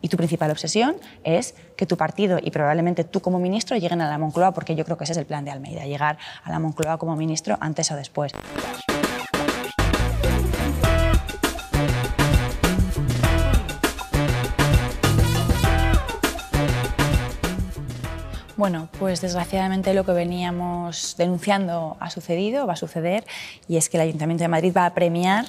Y tu principal obsesión es que tu partido y probablemente tú como ministro lleguen a la Moncloa, porque yo creo que ese es el plan de Almeida, llegar a la Moncloa como ministro antes o después. Bueno, pues desgraciadamente lo que veníamos denunciando ha sucedido, va a suceder, y es que el Ayuntamiento de Madrid va a premiar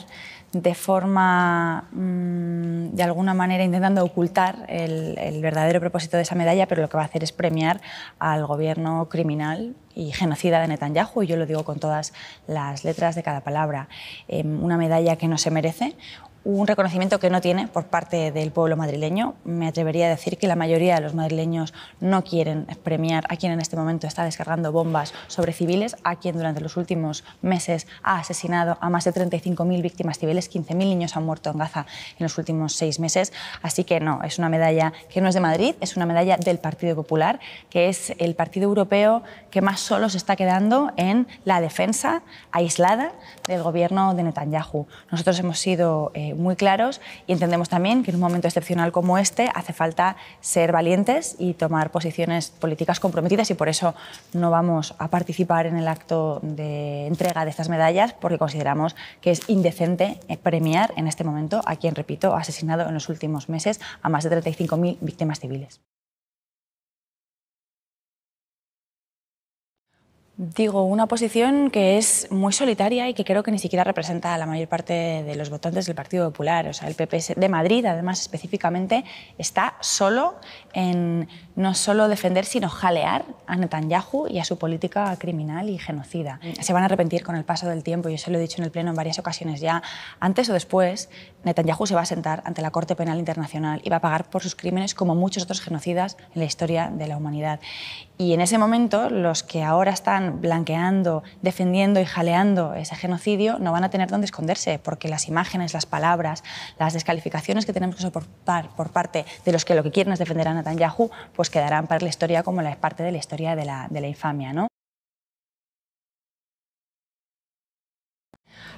de forma, mm, de alguna manera, intentando ocultar el, verdadero propósito de esa medalla, pero lo que va a hacer es premiar al gobierno criminal y genocida de Netanyahu, y yo lo digo con todas las letras de cada palabra. Em, una medalla que no se merece, un reconocimiento que no tiene por parte del pueblo madrileño. Me atrevería a decir que la mayoría de los madrileños no quieren premiar a quien en este momento está descargando bombas sobre civiles, a quien durante los últimos meses ha asesinado a más de 35.000 víctimas civiles, 15.000 niños han muerto en Gaza en los últimos seis meses. Así que no, es una medalla que no es de Madrid, es una medalla del Partido Popular, que es el partido europeo que más solo se está quedando en la defensa aislada del gobierno de Netanyahu. Nosotros hemos sido... Eh, muy claros y entendemos también que en un momento excepcional como este hace falta ser valientes y tomar posiciones políticas comprometidas y por eso no vamos a participar en el acto de entrega de estas medallas porque consideramos que es indecente premiar en este momento a quien, repito, ha asesinado en los últimos meses a más de 35.000 víctimas civiles. Digo, una posición que es muy solitaria y que creo que ni siquiera representa a la mayor parte de los votantes del Partido Popular. O sea, el PP de Madrid, además específicamente, está solo en no solo defender, sino jalear a Netanyahu y a su política criminal y genocida. Mm. Se van a arrepentir con el paso del tiempo, yo se lo he dicho en el Pleno en varias ocasiones ya, antes o después Netanyahu se va a sentar ante la Corte Penal Internacional y va a pagar por sus crímenes como muchos otros genocidas en la historia de la humanidad. Y en ese momento los que ahora están blanqueando, defendiendo y jaleando ese genocidio no van a tener dónde esconderse, porque las imágenes, las palabras, las descalificaciones que tenemos que soportar por parte de los que lo que quieren es defender a Netanyahu, pues pues quedarán para la historia como la parte de la historia de la, de la infamia. ¿no?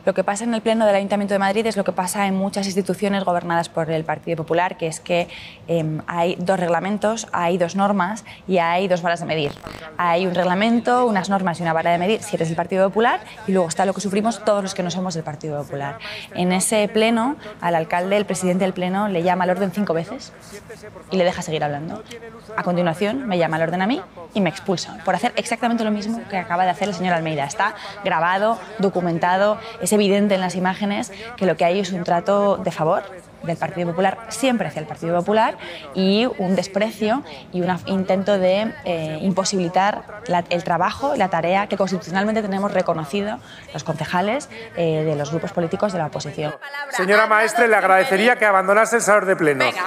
Lo que pasa en el Pleno del Ayuntamiento de Madrid es lo que pasa en muchas instituciones gobernadas por el Partido Popular, que es que em, hay dos reglamentos, hay dos normas y hay dos varas de medir. Hay un reglamento, unas normas y una vara de medir si eres del Partido Popular y luego está lo que sufrimos todos los que no somos del Partido Popular. En ese Pleno, al alcalde, el presidente del Pleno, le llama al orden cinco veces y le deja seguir hablando. A continuación, me llama al orden a mí y me expulsa por hacer exactamente lo mismo que acaba de hacer el señor Almeida. Está grabado, documentado, es evidente en las imágenes que lo que hay es un trato de favor del Partido Popular, siempre hacia el Partido Popular, y un desprecio y un intento de eh, imposibilitar el trabajo, la tarea que constitucionalmente tenemos reconocido los concejales eh, de los grupos políticos de la oposición. Señora maestra, le agradecería que abandonase el salón de pleno. Venga,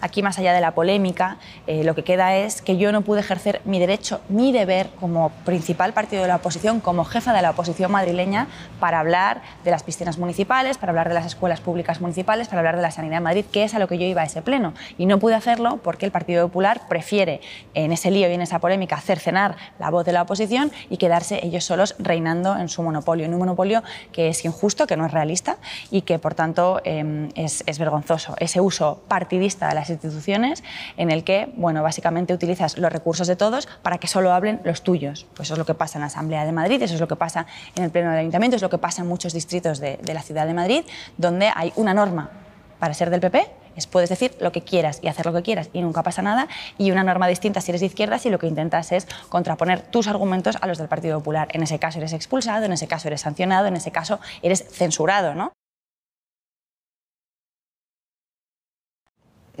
Aquí, más allá de la polémica, eh, lo que queda es que yo no pude ejercer mi derecho, mi deber como principal partido de la oposición, como jefa de la oposición madrileña, para hablar de las piscinas municipales, para hablar de las escuelas públicas municipales, para hablar de la sanidad de Madrid, que es a lo que yo iba a ese pleno. Y no pude hacerlo porque el Partido Popular prefiere, en ese lío y en esa polémica, cercenar la voz de la oposición y quedarse ellos solos reinando en su monopolio, en un monopolio que es injusto, que no es realista y que, por tanto, em, es, es vergonzoso. Ese uso partidista de las instituciones, en el que, bueno, básicamente utilizas los recursos de todos para que solo hablen los tuyos. Pues eso es lo que pasa en la Asamblea de Madrid, eso es lo que pasa en el Pleno del Ayuntamiento, es lo que pasa en muchos distritos de, la ciudad de Madrid, donde hay una norma para ser del PP es puedes decir lo que quieras y hacer lo que quieras y nunca pasa nada y una norma distinta si eres de izquierdas y lo que intentas es contraponer tus argumentos a los del Partido Popular. En ese caso eres expulsado, en ese caso eres sancionado, en ese caso eres censurado, ¿no?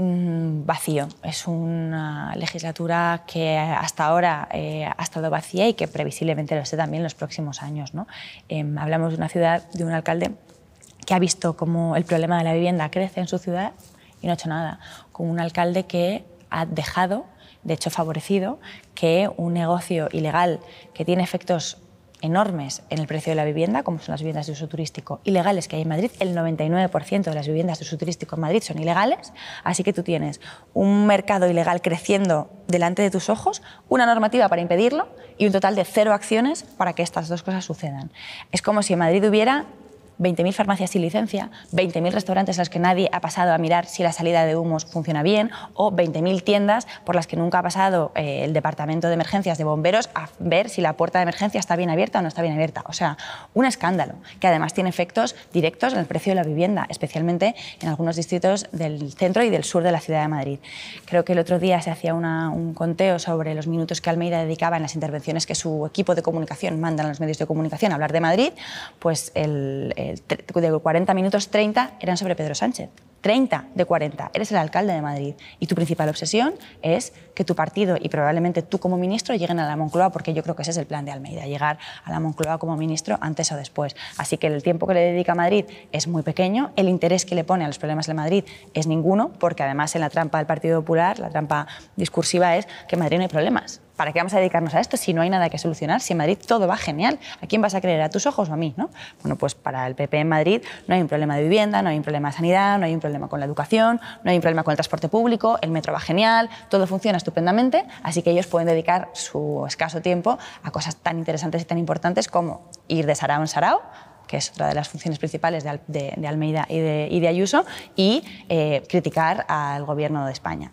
vacío. Es una legislatura que hasta ahora eh, ha estado vacía y que previsiblemente lo esté también en los próximos años. Em, hablamos de una ciudad, de un alcalde que ha visto cómo el problema de la vivienda crece en su ciudad y no ha hecho nada. Con un alcalde que ha dejado, de hecho favorecido, que un negocio ilegal que tiene efectos enormes en el precio de la vivienda, como son las viviendas de uso turístico ilegales que hay en Madrid. El 99% de las viviendas de uso turístico en Madrid son ilegales, así que tú tienes un mercado ilegal creciendo delante de tus ojos, una normativa para impedirlo y un total de cero acciones para que estas dos cosas sucedan. Es como si en Madrid hubiera 20.000 farmacias sin licencia, 20.000 restaurantes a los que nadie ha pasado a mirar si la salida de humos funciona bien, o 20.000 tiendas por las que nunca ha pasado eh, el departamento de emergencias de bomberos a ver si la puerta de emergencia está bien abierta o no está bien abierta. O sea, un escándalo que además tiene efectos directos en el precio de la vivienda, especialmente en algunos distritos del centro y del sur de la ciudad de Madrid. Creo que el otro día se hacía un conteo sobre los minutos que Almeida dedicaba en las intervenciones que su equipo de comunicación mandan a los medios de comunicación a hablar de Madrid, pues el de 40 minutos, 30 eran sobre Pedro Sánchez. 30 de 40. Eres el alcalde de Madrid y tu principal obsesión es que tu partido y probablemente tú como ministro lleguen a la Moncloa, porque yo creo que ese es el plan de Almeida, llegar a la Moncloa como ministro antes o después. Así que el tiempo que le dedica a Madrid es muy pequeño, el interés que le pone a los problemas de Madrid es ninguno, porque además en la trampa del Partido Popular, la trampa discursiva es que Madrid no hay problemas. ¿para qué vamos a dedicarnos a esto si no hay nada que solucionar? Si en Madrid todo va genial, ¿a quién vas a creer? ¿A tus ojos o a mí? ¿no? Bueno, pues para el PP en Madrid no hay un problema de vivienda, no hay un problema de sanidad, no hay un problema con la educación, no hay un problema con el transporte público, el metro va genial, todo funciona estupendamente, así que ellos pueden dedicar su escaso tiempo a cosas tan interesantes y tan importantes como ir de Sarao en Sarao que es otra de las funciones principales de, Almeida y de, Ayuso, y eh, criticar al gobierno de España.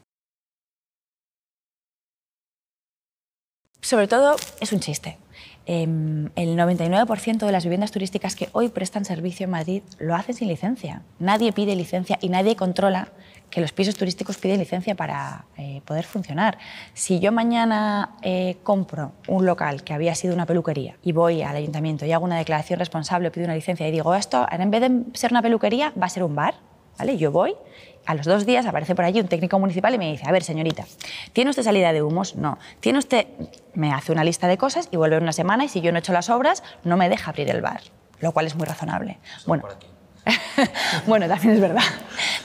Sobre todo es un chiste. Em, el 99% de las viviendas turísticas que hoy prestan servicio en Madrid lo hacen sin licencia. Nadie pide licencia y nadie controla que los pisos turísticos piden licencia para eh, poder funcionar. Si yo mañana eh, compro un local que había sido una peluquería y voy al ayuntamiento y hago una declaración responsable, pido una licencia y digo esto, en vez de ser una peluquería, va a ser un bar, yo voy, a los dos días aparece por allí un técnico municipal y me dice, a ver, señorita, ¿tiene usted salida de humos? No. ¿Tiene usted...? Me hace una lista de cosas y vuelve una semana y si yo no he hecho las obras, no me deja abrir el bar, lo cual es muy razonable. bueno, bueno, también es verdad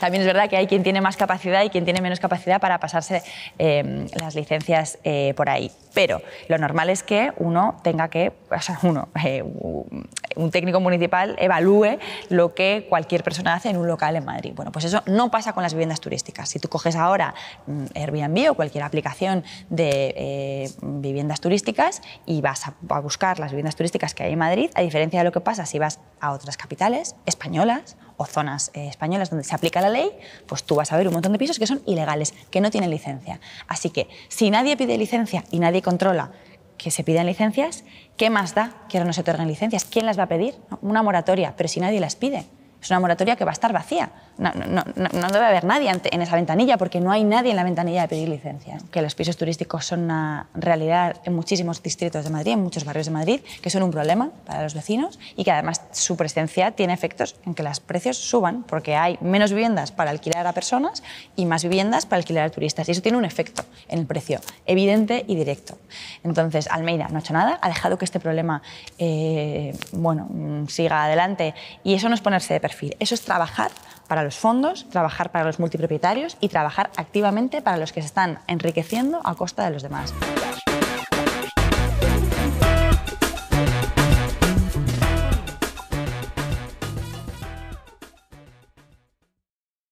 también es verdad que hay quien tiene más capacidad y quien tiene menos capacidad para pasarse em, las licencias eh, por ahí. Pero lo normal es que uno tenga que, o sea, uno, eh, un técnico municipal evalúe lo que cualquier persona hace en un local en Madrid. Bueno, pues eso no pasa con las viviendas turísticas. Si tú coges ahora mm, Airbnb o cualquier aplicación de eh, viviendas turísticas y vas a buscar las viviendas turísticas que hay en Madrid, a diferencia de lo que pasa si vas a otras capitales españolas zonas eh, españolas donde se aplica la ley, pues tú vas a ver un montón de pisos que son ilegales, que no tienen licencia. Así que si nadie pide licencia y nadie controla que se pidan licencias, ¿qué más da que no se otorguen licencias? ¿Quién las va a pedir? Una moratoria, pero si nadie las pide. Es una moratoria que va a estar vacía. No, debe haber nadie en esa ventanilla porque no hay nadie en la ventanilla de pedir licencia. Que los pisos turísticos son una realidad en muchísimos distritos de Madrid, en muchos barrios de Madrid, que son un problema para los vecinos y que además su presencia tiene efectos en que los precios suban porque hay menos viviendas para alquilar a personas y más viviendas para alquilar a turistas. Y eso tiene un efecto en el precio, evidente y directo. Entonces, Almeida no ha hecho nada, ha dejado que este problema eh, bueno, mm, siga adelante y eso no es ponerse de eso es trabajar para los fondos, trabajar para los multipropietarios y trabajar activamente para los que se están enriqueciendo a costa de los demás.